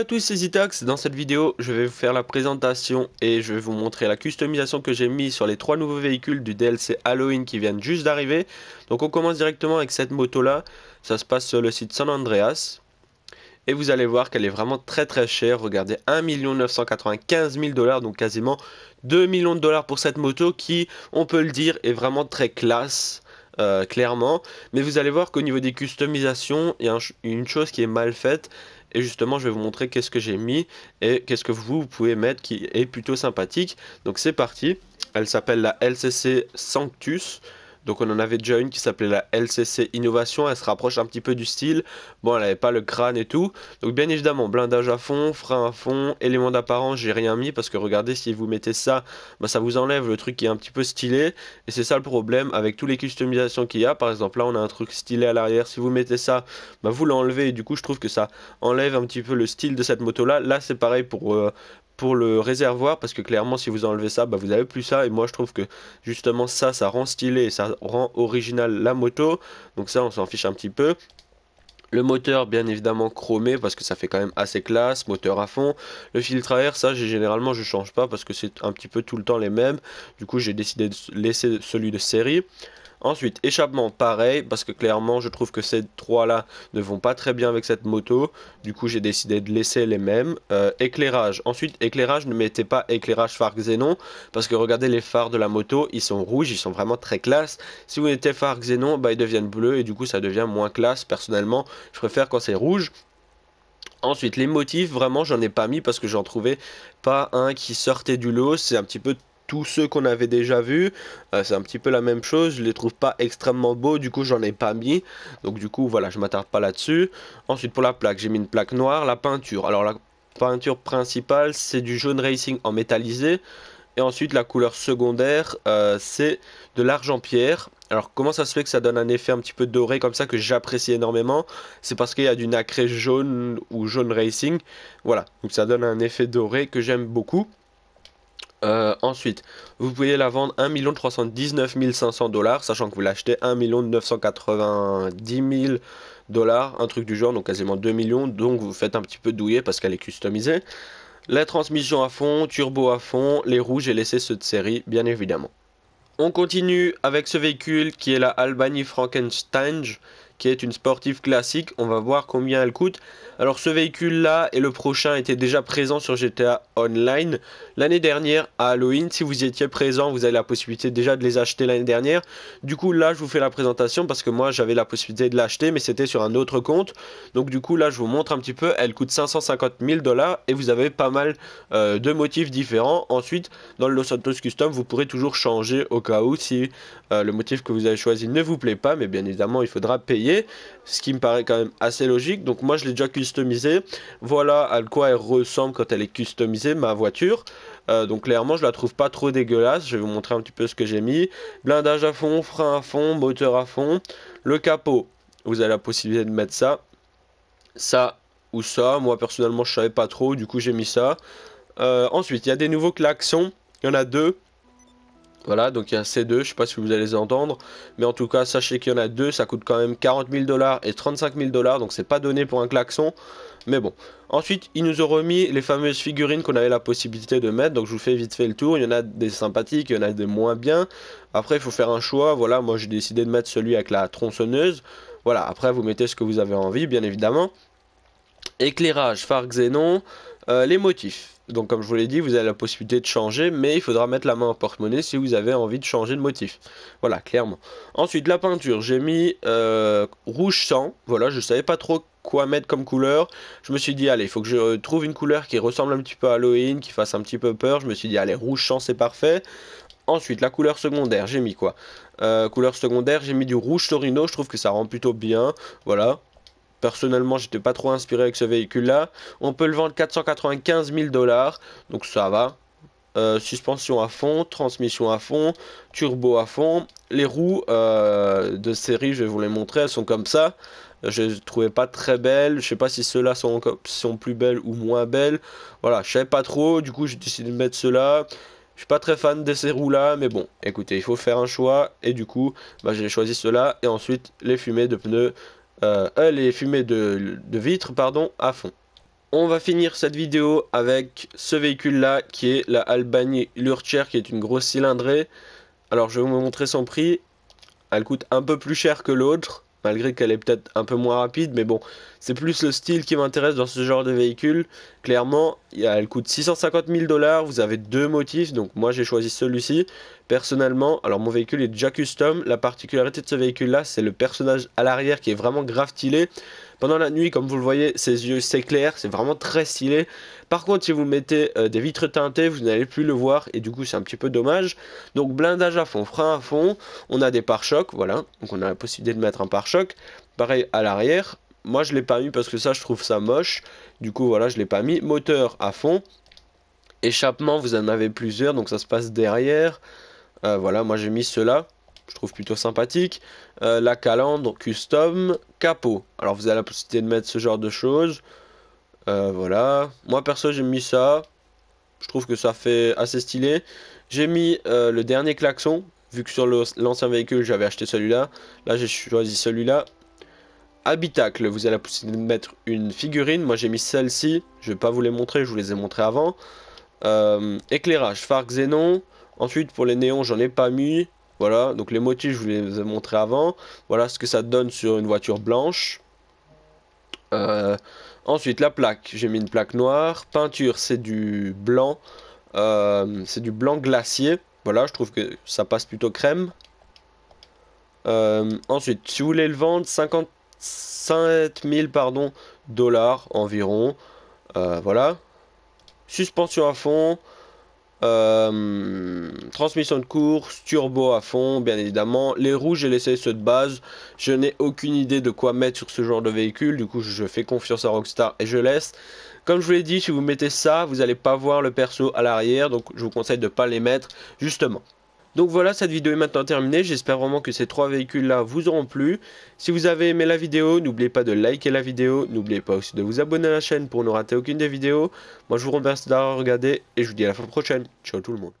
à tous, c'est Zitax. Dans cette vidéo, je vais vous faire la présentation et je vais vous montrer la customisation que j'ai mis sur les trois nouveaux véhicules du DLC Halloween qui viennent juste d'arriver. Donc on commence directement avec cette moto là. Ça se passe sur le site San Andreas. Et vous allez voir qu'elle est vraiment très très chère. Regardez, 1 995 000 dollars, donc quasiment 2 millions de dollars pour cette moto qui, on peut le dire, est vraiment très classe. Euh, clairement, mais vous allez voir qu'au niveau des customisations, il y a une chose qui est mal faite, et justement, je vais vous montrer qu'est-ce que j'ai mis et qu'est-ce que vous, pouvez mettre qui est plutôt sympathique. Donc c'est parti. Elle s'appelle la LCC Sanctus. Donc on en avait déjà une qui s'appelait la LCC Innovation, elle se rapproche un petit peu du style. Bon, elle n'avait pas le crâne et tout. Donc bien évidemment, blindage à fond, frein à fond, éléments d'apparence, j'ai rien mis parce que regardez, si vous mettez ça, bah, ça vous enlève le truc qui est un petit peu stylé. Et c'est ça le problème avec tous les customisations qu'il y a. Par exemple, là on a un truc stylé à l'arrière. Si vous mettez ça, bah, vous l'enlevez et du coup je trouve que ça enlève un petit peu le style de cette moto là. Là c'est pareil pour, euh, pour le réservoir parce que clairement si vous enlevez ça bah vous avez plus ça et moi je trouve que justement ça ça rend stylé et ça rend original la moto donc ça on s'en fiche un petit peu le moteur, bien évidemment, chromé parce que ça fait quand même assez classe, moteur à fond. Le filtre à air, ça, généralement, je change pas parce que c'est un petit peu tout le temps les mêmes. Du coup, j'ai décidé de laisser celui de série. Ensuite, échappement, pareil, parce que clairement, je trouve que ces trois-là ne vont pas très bien avec cette moto. Du coup, j'ai décidé de laisser les mêmes. Euh, éclairage. Ensuite, éclairage, ne mettez pas éclairage phare xénon, parce que regardez les phares de la moto, ils sont rouges, ils sont vraiment très classe. Si vous mettez phare xénon, bah, ils deviennent bleus, et du coup, ça devient moins classe. Personnellement, je préfère quand c'est rouge. Ensuite, les motifs, vraiment, j'en ai pas mis parce que j'en trouvais pas un qui sortait du lot. C'est un petit peu tous ceux qu'on avait déjà vus. Euh, c'est un petit peu la même chose. Je les trouve pas extrêmement beaux, du coup j'en ai pas mis. Donc du coup voilà, je m'attarde pas là-dessus. Ensuite pour la plaque, j'ai mis une plaque noire, la peinture. Alors la peinture principale, c'est du jaune racing en métallisé. Et ensuite la couleur secondaire, euh, c'est de l'argent pierre. Alors comment ça se fait que ça donne un effet un petit peu doré comme ça que j'apprécie énormément C'est parce qu'il y a du nacré jaune ou jaune racing. Voilà, donc ça donne un effet doré que j'aime beaucoup. Euh, ensuite, vous pouvez la vendre 1 319 500 dollars, sachant que vous l'achetez 1 990 000 dollars, un truc du genre, donc quasiment 2 millions. Donc vous faites un petit peu douiller parce qu'elle est customisée. La transmission à fond, turbo à fond, les rouges et laissé ceux de série, bien évidemment. On continue avec ce véhicule qui est la Albany Frankenstein, qui est une sportive classique. On va voir combien elle coûte. Alors ce véhicule-là et le prochain étaient déjà présents sur GTA Online l'année dernière à Halloween. Si vous y étiez présent, vous avez la possibilité déjà de les acheter l'année dernière. Du coup là, je vous fais la présentation parce que moi j'avais la possibilité de l'acheter, mais c'était sur un autre compte. Donc du coup là, je vous montre un petit peu. Elle coûte 550 000 dollars et vous avez pas mal euh, de motifs différents. Ensuite, dans le Los Santos Custom, vous pourrez toujours changer au cas où si euh, le motif que vous avez choisi ne vous plaît pas, mais bien évidemment, il faudra payer ce qui me paraît quand même assez logique. Donc moi je l'ai déjà customisé. Voilà à quoi elle ressemble quand elle est customisée, ma voiture. Euh, donc clairement je la trouve pas trop dégueulasse, je vais vous montrer un petit peu ce que j'ai mis. Blindage à fond, frein à fond, moteur à fond, le capot, vous avez la possibilité de mettre ça. Ça ou ça, moi personnellement je savais pas trop, du coup j'ai mis ça. Euh, ensuite il y a des nouveaux klaxons, il y en a deux. Voilà, donc il y a ces deux, je sais pas si vous allez les entendre, mais en tout cas, sachez qu'il y en a deux, ça coûte quand même 40 000 dollars et 35 000 dollars, donc c'est pas donné pour un klaxon, mais bon. Ensuite, ils nous ont remis les fameuses figurines qu'on avait la possibilité de mettre, donc je vous fais vite fait le tour, il y en a des sympathiques, il y en a des moins bien, après il faut faire un choix, voilà, moi j'ai décidé de mettre celui avec la tronçonneuse, voilà, après vous mettez ce que vous avez envie, bien évidemment. Éclairage, phare xénon, euh, les motifs. Donc comme je vous l'ai dit, vous avez la possibilité de changer, mais il faudra mettre la main en porte-monnaie si vous avez envie de changer de motif. Voilà, clairement. Ensuite, la peinture, j'ai mis euh, rouge sang. Voilà, je savais pas trop quoi mettre comme couleur. Je me suis dit, allez, il faut que je trouve une couleur qui ressemble un petit peu à Halloween, qui fasse un petit peu peur. Je me suis dit, allez, rouge sang, c'est parfait. Ensuite, la couleur secondaire, j'ai mis quoi euh, Couleur secondaire, j'ai mis du rouge torino, je trouve que ça rend plutôt bien. Voilà, Personnellement, j'étais pas trop inspiré avec ce véhicule-là. On peut le vendre 495 000 dollars, donc ça va. Euh, suspension à fond, transmission à fond, turbo à fond. Les roues euh, de série, je vais vous les montrer, elles sont comme ça. Je les trouvais pas très belles. Je sais pas si ceux-là sont, sont plus belles ou moins belles. Voilà, je savais pas trop. Du coup, j'ai décidé de mettre ceux-là. Je suis pas très fan de ces roues-là, mais bon, écoutez, il faut faire un choix. Et du coup, bah, j'ai choisi ceux-là. Et ensuite, les fumées de pneus euh, elle est fumée de, de vitres pardon, à fond. On va finir cette vidéo avec ce véhicule là qui est la Albany Lurcher qui est une grosse cylindrée. Alors je vais vous montrer son prix. Elle coûte un peu plus cher que l'autre malgré qu'elle est peut-être un peu moins rapide, mais bon, c'est plus le style qui m'intéresse dans ce genre de véhicule. Clairement, elle coûte 650 000 dollars, vous avez deux motifs, donc moi j'ai choisi celui-ci. Personnellement, alors mon véhicule est déjà custom, la particularité de ce véhicule-là, c'est le personnage à l'arrière qui est vraiment grave pendant la nuit, comme vous le voyez, ses yeux s'éclairent, c'est vraiment très stylé. Par contre, si vous mettez euh, des vitres teintées, vous n'allez plus le voir et du coup, c'est un petit peu dommage. Donc, blindage à fond, frein à fond. On a des pare-chocs, voilà. Donc, on a la possibilité de mettre un pare-choc. Pareil à l'arrière. Moi, je l'ai pas mis parce que ça, je trouve ça moche. Du coup, voilà, je l'ai pas mis. Moteur à fond. Échappement, vous en avez plusieurs, donc ça se passe derrière. Euh, voilà, moi j'ai mis cela je trouve plutôt sympathique. Euh, la calandre, custom, capot. Alors vous avez la possibilité de mettre ce genre de choses. Euh, voilà. Moi perso j'ai mis ça. Je trouve que ça fait assez stylé. J'ai mis euh, le dernier klaxon. Vu que sur l'ancien véhicule j'avais acheté celui-là. Là, j'ai choisi celui-là. Habitacle, vous avez la possibilité de mettre une figurine. Moi j'ai mis celle-ci. Je ne vais pas vous les montrer, je vous les ai montrés avant. éclairage, phare xénon. Ensuite pour les néons j'en ai pas mis. Voilà, donc les motifs, je vous les ai montrés avant. Voilà ce que ça donne sur une voiture blanche. Euh, ensuite, la plaque, j'ai mis une plaque noire. Peinture, c'est du blanc. Euh, c'est du blanc glacier. Voilà, je trouve que ça passe plutôt crème. Euh, ensuite, si vous voulez le vendre, 55 000 dollars environ. voilà. Suspension à fond, euh, transmission de course, turbo à fond, bien évidemment. Les roues, j'ai laissé ceux de base. Je n'ai aucune idée de quoi mettre sur ce genre de véhicule. Du coup, je fais confiance à Rockstar et je laisse. Comme je vous l'ai dit, si vous mettez ça, vous n'allez pas voir le perso à l'arrière. Donc, je vous conseille de ne pas les mettre, justement. Donc voilà, cette vidéo est maintenant terminée. J'espère vraiment que ces trois véhicules-là vous auront plu. Si vous avez aimé la vidéo, n'oubliez pas de liker la vidéo. N'oubliez pas aussi de vous abonner à la chaîne pour ne rater aucune des vidéos. Moi, je vous remercie d'avoir regardé et je vous dis à la fin prochaine. Ciao tout le monde.